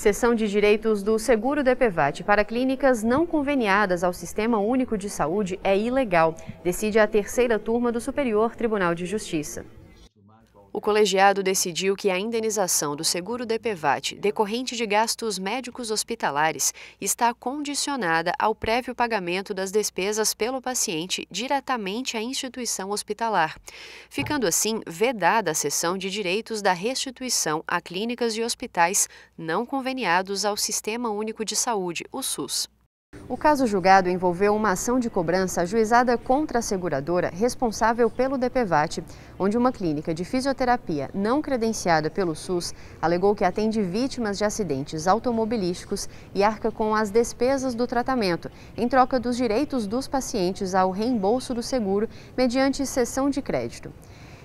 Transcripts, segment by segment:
Seção de direitos do seguro DPVAT para clínicas não conveniadas ao Sistema Único de Saúde é ilegal, decide a terceira turma do Superior Tribunal de Justiça o colegiado decidiu que a indenização do seguro DPVAT decorrente de gastos médicos hospitalares está condicionada ao prévio pagamento das despesas pelo paciente diretamente à instituição hospitalar, ficando assim vedada a cessão de direitos da restituição a clínicas e hospitais não conveniados ao Sistema Único de Saúde, o SUS. O caso julgado envolveu uma ação de cobrança ajuizada contra a seguradora responsável pelo DPVAT, onde uma clínica de fisioterapia não credenciada pelo SUS alegou que atende vítimas de acidentes automobilísticos e arca com as despesas do tratamento, em troca dos direitos dos pacientes ao reembolso do seguro mediante cessão de crédito.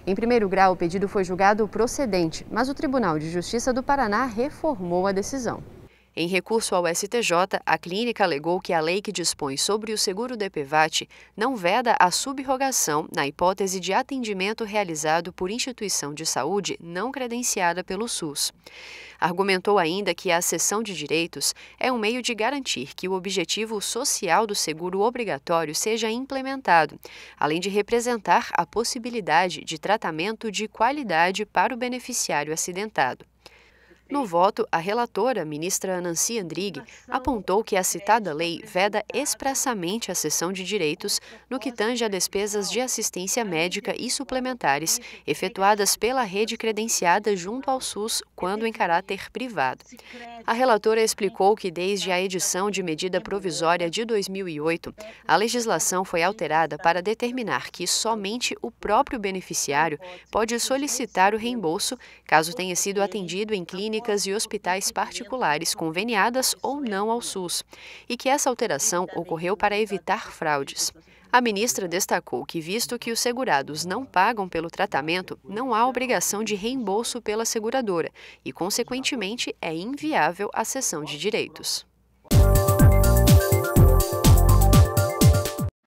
Em primeiro grau, o pedido foi julgado procedente, mas o Tribunal de Justiça do Paraná reformou a decisão. Em recurso ao STJ, a clínica alegou que a lei que dispõe sobre o seguro DPVAT não veda a subrogação na hipótese de atendimento realizado por instituição de saúde não credenciada pelo SUS. Argumentou ainda que a cessão de direitos é um meio de garantir que o objetivo social do seguro obrigatório seja implementado, além de representar a possibilidade de tratamento de qualidade para o beneficiário acidentado. No voto, a relatora, ministra Nancy Andrighi, apontou que a citada lei veda expressamente a cessão de direitos no que tange a despesas de assistência médica e suplementares efetuadas pela rede credenciada junto ao SUS quando em caráter privado. A relatora explicou que desde a edição de medida provisória de 2008, a legislação foi alterada para determinar que somente o próprio beneficiário pode solicitar o reembolso caso tenha sido atendido em clínica clínicas e hospitais particulares conveniadas ou não ao SUS, e que essa alteração ocorreu para evitar fraudes. A ministra destacou que, visto que os segurados não pagam pelo tratamento, não há obrigação de reembolso pela seguradora e, consequentemente, é inviável a cessão de direitos.